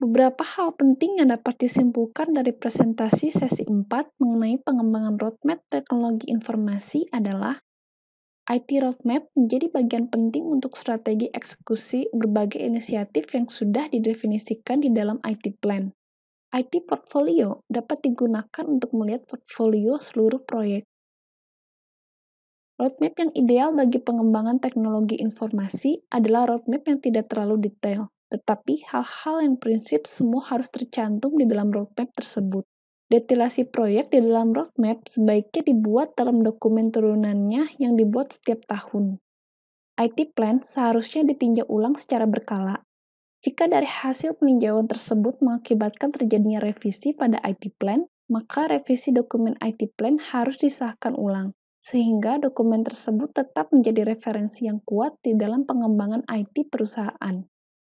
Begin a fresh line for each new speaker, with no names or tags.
Beberapa hal penting yang dapat disimpulkan dari presentasi sesi 4 mengenai pengembangan roadmap teknologi informasi adalah IT roadmap menjadi bagian penting untuk strategi eksekusi berbagai inisiatif yang sudah didefinisikan di dalam IT plan. IT portfolio dapat digunakan untuk melihat portfolio seluruh proyek. Roadmap yang ideal bagi pengembangan teknologi informasi adalah roadmap yang tidak terlalu detail, tetapi hal-hal yang prinsip semua harus tercantum di dalam roadmap tersebut. Detilasi proyek di dalam roadmap sebaiknya dibuat dalam dokumen turunannya yang dibuat setiap tahun. IT plan seharusnya ditinjau ulang secara berkala. Jika dari hasil peninjauan tersebut mengakibatkan terjadinya revisi pada IT plan, maka revisi dokumen IT plan harus disahkan ulang, sehingga dokumen tersebut tetap menjadi referensi yang kuat di dalam pengembangan IT perusahaan.